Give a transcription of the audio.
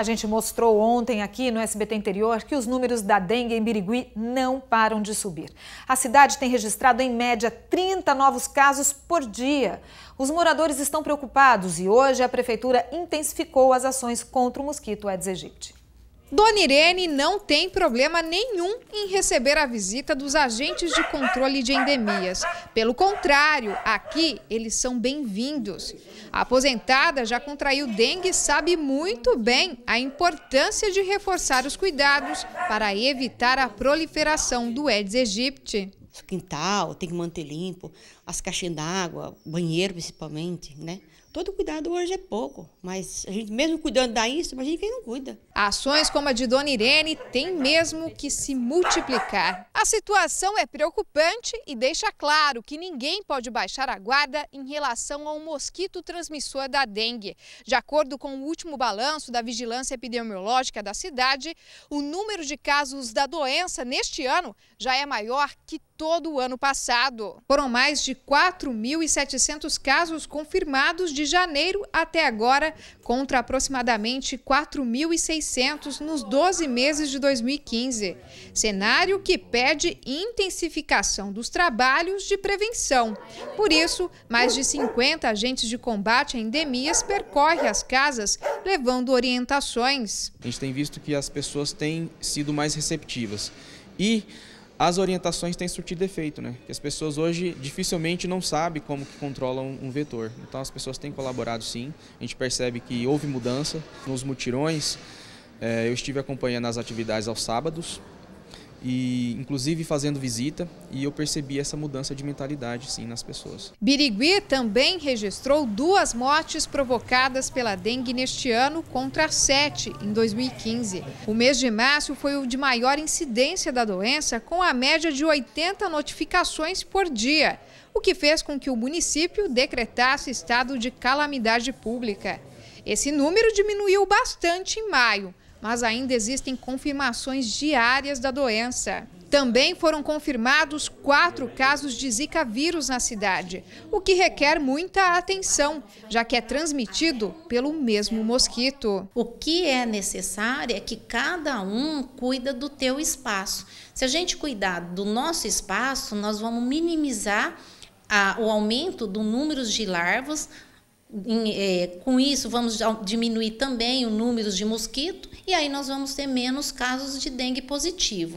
A gente mostrou ontem aqui no SBT Interior que os números da dengue em Birigui não param de subir. A cidade tem registrado, em média, 30 novos casos por dia. Os moradores estão preocupados e hoje a prefeitura intensificou as ações contra o mosquito Aedes aegypti. Dona Irene não tem problema nenhum em receber a visita dos agentes de controle de endemias. Pelo contrário, aqui eles são bem-vindos. A aposentada já contraiu dengue e sabe muito bem a importância de reforçar os cuidados para evitar a proliferação do Aedes aegypti. O quintal tem que manter limpo, as caixinhas d'água, banheiro principalmente, né? Todo cuidado hoje é pouco, mas a gente mesmo cuidando da isso, imagina quem não cuida. Ações como a de Dona Irene têm mesmo que se multiplicar. A situação é preocupante e deixa claro que ninguém pode baixar a guarda em relação ao mosquito transmissor da dengue. De acordo com o último balanço da vigilância epidemiológica da cidade, o número de casos da doença neste ano já é maior que todo o ano passado. Foram mais de 4.700 casos confirmados de de janeiro até agora, contra aproximadamente 4.600 nos 12 meses de 2015. Cenário que pede intensificação dos trabalhos de prevenção. Por isso, mais de 50 agentes de combate a endemias percorre as casas, levando orientações. A gente tem visto que as pessoas têm sido mais receptivas. E as orientações têm surtido efeito, né? As pessoas hoje dificilmente não sabem como que controlam um vetor. Então as pessoas têm colaborado sim. A gente percebe que houve mudança nos mutirões. É, eu estive acompanhando as atividades aos sábados, e inclusive fazendo visita e eu percebi essa mudança de mentalidade sim nas pessoas. Birigui também registrou duas mortes provocadas pela dengue neste ano contra sete em 2015. O mês de março foi o de maior incidência da doença com a média de 80 notificações por dia, o que fez com que o município decretasse estado de calamidade pública. Esse número diminuiu bastante em maio, mas ainda existem confirmações diárias da doença. Também foram confirmados quatro casos de Zika vírus na cidade, o que requer muita atenção, já que é transmitido pelo mesmo mosquito. O que é necessário é que cada um cuida do teu espaço. Se a gente cuidar do nosso espaço, nós vamos minimizar a, ah, o aumento do número de larvas, em, é, com isso, vamos diminuir também o número de mosquito e aí nós vamos ter menos casos de dengue positivo.